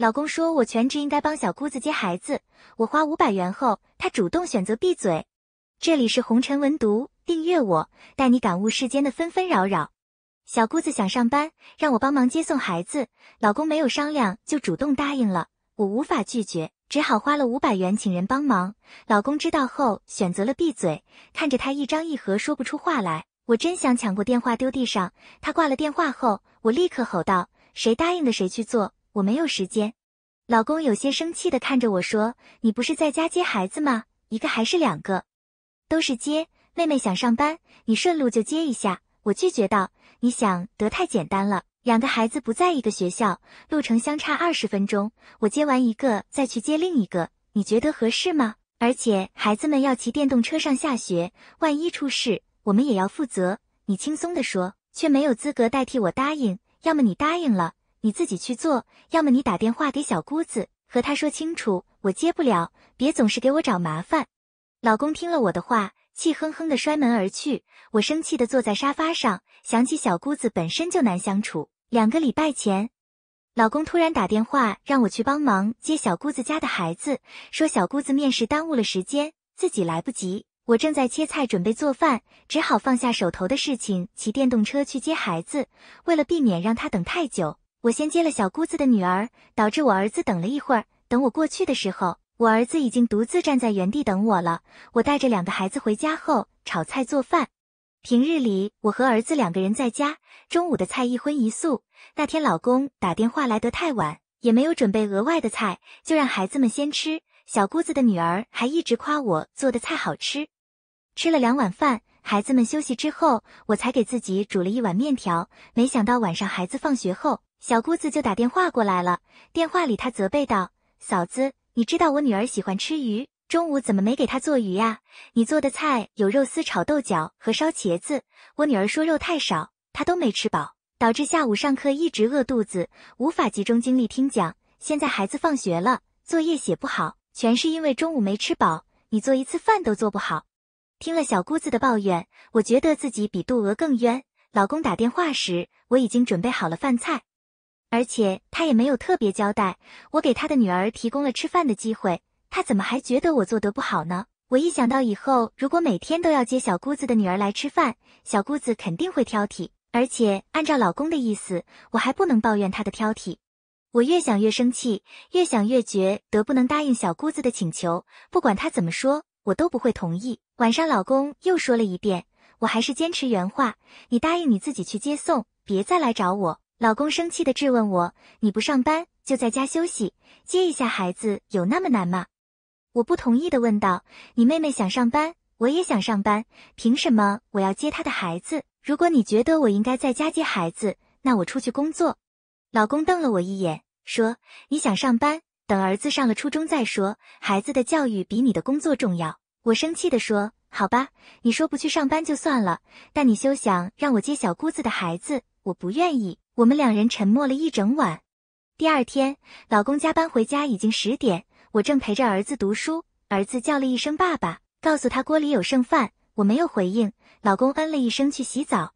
老公说我全职应该帮小姑子接孩子，我花五百元后，他主动选择闭嘴。这里是红尘文读，订阅我带你感悟世间的纷纷扰扰。小姑子想上班，让我帮忙接送孩子，老公没有商量就主动答应了，我无法拒绝，只好花了五百元请人帮忙。老公知道后选择了闭嘴，看着他一张一合说不出话来，我真想抢过电话丢地上。他挂了电话后，我立刻吼道：“谁答应的谁去做。”我没有时间，老公有些生气的看着我说：“你不是在家接孩子吗？一个还是两个？都是接。妹妹想上班，你顺路就接一下。”我拒绝道：“你想得太简单了，两个孩子不在一个学校，路程相差二十分钟，我接完一个再去接另一个，你觉得合适吗？而且孩子们要骑电动车上下学，万一出事，我们也要负责。”你轻松的说，却没有资格代替我答应。要么你答应了。你自己去做，要么你打电话给小姑子，和她说清楚，我接不了，别总是给我找麻烦。老公听了我的话，气哼哼的摔门而去。我生气的坐在沙发上，想起小姑子本身就难相处。两个礼拜前，老公突然打电话让我去帮忙接小姑子家的孩子，说小姑子面试耽误了时间，自己来不及。我正在切菜准备做饭，只好放下手头的事情，骑电动车去接孩子，为了避免让他等太久。我先接了小姑子的女儿，导致我儿子等了一会儿。等我过去的时候，我儿子已经独自站在原地等我了。我带着两个孩子回家后，炒菜做饭。平日里我和儿子两个人在家，中午的菜一荤一素。那天老公打电话来得太晚，也没有准备额外的菜，就让孩子们先吃。小姑子的女儿还一直夸我做的菜好吃。吃了两碗饭，孩子们休息之后，我才给自己煮了一碗面条。没想到晚上孩子放学后。小姑子就打电话过来了，电话里她责备道：“嫂子，你知道我女儿喜欢吃鱼，中午怎么没给她做鱼呀？你做的菜有肉丝炒豆角和烧茄子，我女儿说肉太少，她都没吃饱，导致下午上课一直饿肚子，无法集中精力听讲。现在孩子放学了，作业写不好，全是因为中午没吃饱。你做一次饭都做不好。”听了小姑子的抱怨，我觉得自己比杜娥更冤。老公打电话时，我已经准备好了饭菜。而且他也没有特别交代，我给他的女儿提供了吃饭的机会，他怎么还觉得我做得不好呢？我一想到以后如果每天都要接小姑子的女儿来吃饭，小姑子肯定会挑剔，而且按照老公的意思，我还不能抱怨他的挑剔。我越想越生气，越想越觉得不能答应小姑子的请求，不管她怎么说，我都不会同意。晚上老公又说了一遍，我还是坚持原话，你答应你自己去接送，别再来找我。老公生气的质问我：“你不上班就在家休息，接一下孩子有那么难吗？”我不同意的问道：“你妹妹想上班，我也想上班，凭什么我要接她的孩子？如果你觉得我应该在家接孩子，那我出去工作。”老公瞪了我一眼，说：“你想上班，等儿子上了初中再说，孩子的教育比你的工作重要。”我生气的说：“好吧，你说不去上班就算了，但你休想让我接小姑子的孩子，我不愿意。”我们两人沉默了一整晚，第二天，老公加班回家已经十点，我正陪着儿子读书。儿子叫了一声爸爸，告诉他锅里有剩饭，我没有回应。老公嗯了一声去洗澡，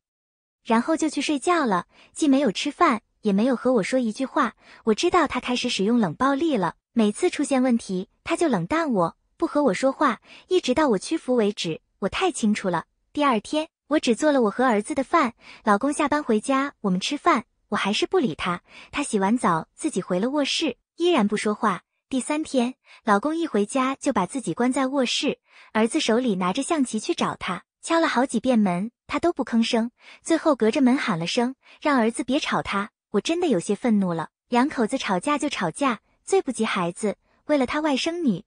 然后就去睡觉了，既没有吃饭，也没有和我说一句话。我知道他开始使用冷暴力了，每次出现问题，他就冷淡我，不和我说话，一直到我屈服为止。我太清楚了。第二天，我只做了我和儿子的饭，老公下班回家，我们吃饭。我还是不理他，他洗完澡自己回了卧室，依然不说话。第三天，老公一回家就把自己关在卧室，儿子手里拿着象棋去找他，敲了好几遍门，他都不吭声，最后隔着门喊了声，让儿子别吵他。我真的有些愤怒了，两口子吵架就吵架，最不及孩子。为了他外甥女，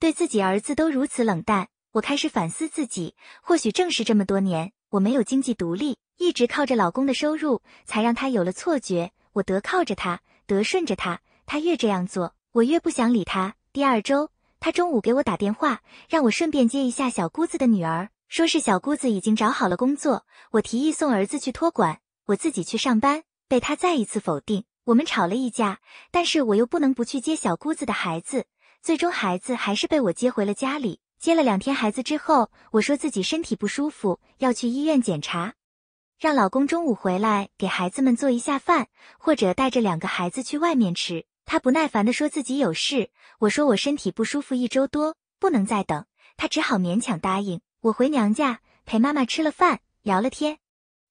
对自己儿子都如此冷淡，我开始反思自己，或许正是这么多年。我没有经济独立，一直靠着老公的收入，才让他有了错觉。我得靠着他，得顺着他，他越这样做，我越不想理他。第二周，他中午给我打电话，让我顺便接一下小姑子的女儿，说是小姑子已经找好了工作。我提议送儿子去托管，我自己去上班，被他再一次否定。我们吵了一架，但是我又不能不去接小姑子的孩子，最终孩子还是被我接回了家里。接了两天孩子之后，我说自己身体不舒服，要去医院检查，让老公中午回来给孩子们做一下饭，或者带着两个孩子去外面吃。他不耐烦地说自己有事。我说我身体不舒服一周多，不能再等。他只好勉强答应。我回娘家陪妈妈吃了饭，聊了天。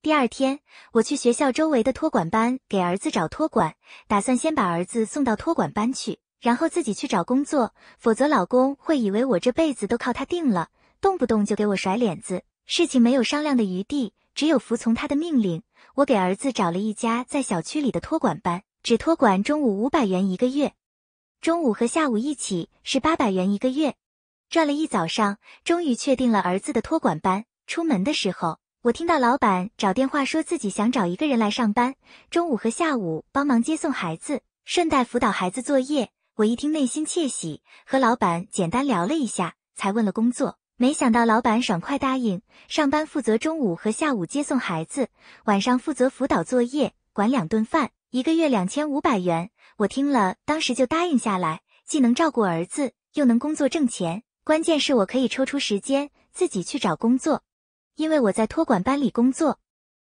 第二天，我去学校周围的托管班给儿子找托管，打算先把儿子送到托管班去。然后自己去找工作，否则老公会以为我这辈子都靠他定了，动不动就给我甩脸子，事情没有商量的余地，只有服从他的命令。我给儿子找了一家在小区里的托管班，只托管中午五百元一个月，中午和下午一起是八百元一个月。转了一早上，终于确定了儿子的托管班。出门的时候，我听到老板找电话说，自己想找一个人来上班，中午和下午帮忙接送孩子，顺带辅导孩子作业。我一听内心窃喜，和老板简单聊了一下，才问了工作。没想到老板爽快答应，上班负责中午和下午接送孩子，晚上负责辅导作业，管两顿饭，一个月两千五百元。我听了，当时就答应下来，既能照顾儿子，又能工作挣钱，关键是我可以抽出时间自己去找工作。因为我在托管班里工作，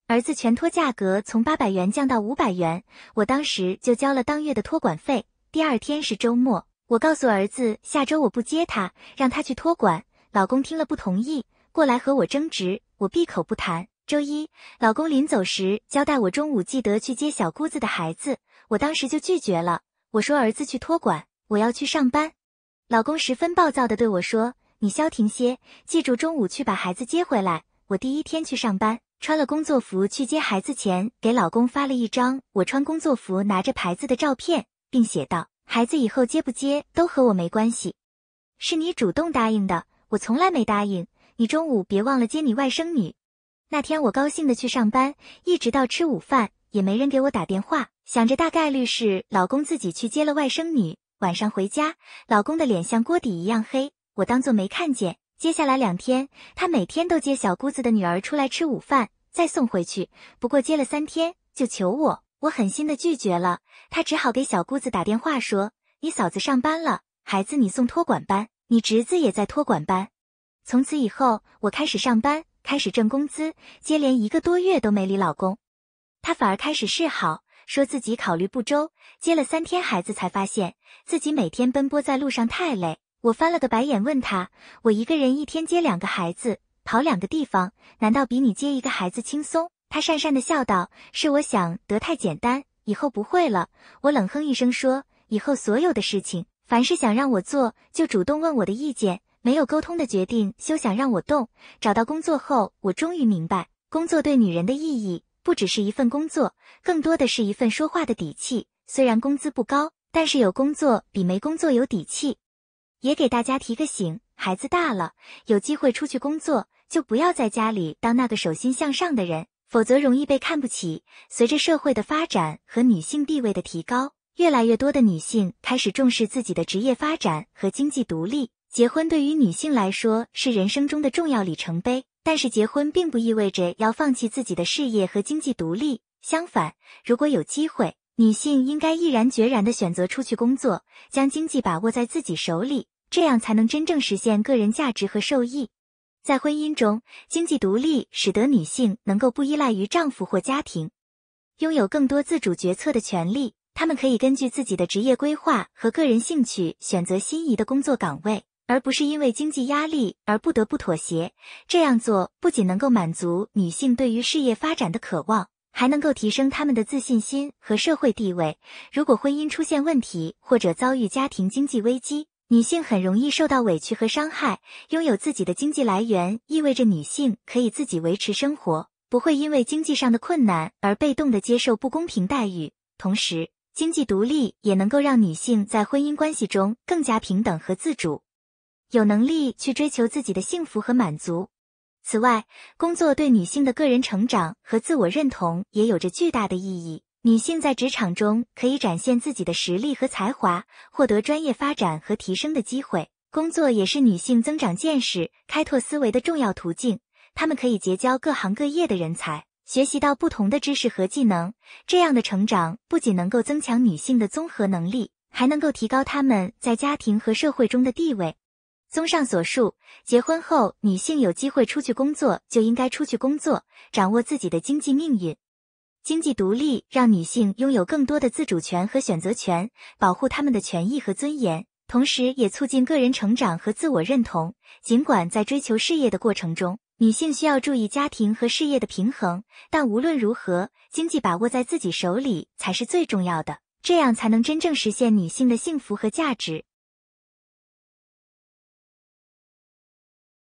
儿子全托价格从八百元降到五百元，我当时就交了当月的托管费。第二天是周末，我告诉儿子下周我不接他，让他去托管。老公听了不同意，过来和我争执，我闭口不谈。周一，老公临走时交代我中午记得去接小姑子的孩子，我当时就拒绝了。我说儿子去托管，我要去上班。老公十分暴躁的对我说：“你消停些，记住中午去把孩子接回来。”我第一天去上班，穿了工作服去接孩子前，给老公发了一张我穿工作服拿着牌子的照片。并写道：“孩子以后接不接都和我没关系，是你主动答应的，我从来没答应。你中午别忘了接你外甥女。那天我高兴的去上班，一直到吃午饭也没人给我打电话，想着大概率是老公自己去接了外甥女。晚上回家，老公的脸像锅底一样黑，我当做没看见。接下来两天，他每天都接小姑子的女儿出来吃午饭，再送回去。不过接了三天，就求我。”我狠心的拒绝了他，只好给小姑子打电话说：“你嫂子上班了，孩子你送托管班，你侄子也在托管班。”从此以后，我开始上班，开始挣工资，接连一个多月都没理老公。他反而开始示好，说自己考虑不周，接了三天孩子才发现自己每天奔波在路上太累。我翻了个白眼，问他：“我一个人一天接两个孩子，跑两个地方，难道比你接一个孩子轻松？”他讪讪的笑道：“是我想得太简单，以后不会了。”我冷哼一声说：“以后所有的事情，凡是想让我做，就主动问我的意见，没有沟通的决定，休想让我动。”找到工作后，我终于明白，工作对女人的意义不只是一份工作，更多的是一份说话的底气。虽然工资不高，但是有工作比没工作有底气。也给大家提个醒：孩子大了，有机会出去工作，就不要在家里当那个手心向上的人。否则容易被看不起。随着社会的发展和女性地位的提高，越来越多的女性开始重视自己的职业发展和经济独立。结婚对于女性来说是人生中的重要里程碑，但是结婚并不意味着要放弃自己的事业和经济独立。相反，如果有机会，女性应该毅然决然地选择出去工作，将经济把握在自己手里，这样才能真正实现个人价值和受益。在婚姻中，经济独立使得女性能够不依赖于丈夫或家庭，拥有更多自主决策的权利。她们可以根据自己的职业规划和个人兴趣选择心仪的工作岗位，而不是因为经济压力而不得不妥协。这样做不仅能够满足女性对于事业发展的渴望，还能够提升她们的自信心和社会地位。如果婚姻出现问题或者遭遇家庭经济危机，女性很容易受到委屈和伤害。拥有自己的经济来源意味着女性可以自己维持生活，不会因为经济上的困难而被动的接受不公平待遇。同时，经济独立也能够让女性在婚姻关系中更加平等和自主，有能力去追求自己的幸福和满足。此外，工作对女性的个人成长和自我认同也有着巨大的意义。女性在职场中可以展现自己的实力和才华，获得专业发展和提升的机会。工作也是女性增长见识、开拓思维的重要途径。她们可以结交各行各业的人才，学习到不同的知识和技能。这样的成长不仅能够增强女性的综合能力，还能够提高她们在家庭和社会中的地位。综上所述，结婚后女性有机会出去工作，就应该出去工作，掌握自己的经济命运。经济独立让女性拥有更多的自主权和选择权，保护她们的权益和尊严，同时也促进个人成长和自我认同。尽管在追求事业的过程中，女性需要注意家庭和事业的平衡，但无论如何，经济把握在自己手里才是最重要的，这样才能真正实现女性的幸福和价值。